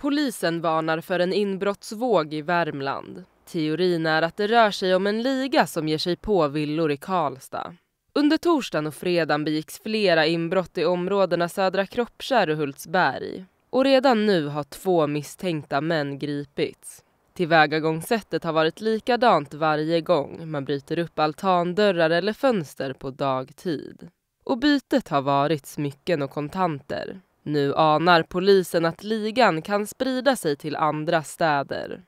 Polisen varnar för en inbrottsvåg i Värmland. Teorin är att det rör sig om en liga som ger sig på villor i Karlstad. Under torsdagen och fredagen begicks flera inbrott i områdena Södra Kroppskärr och Hultsberg. Och redan nu har två misstänkta män gripits. Tillvägagångssättet har varit likadant varje gång man bryter upp altandörrar eller fönster på dagtid. Och bytet har varit smycken och kontanter. Nu anar polisen att ligan kan sprida sig till andra städer.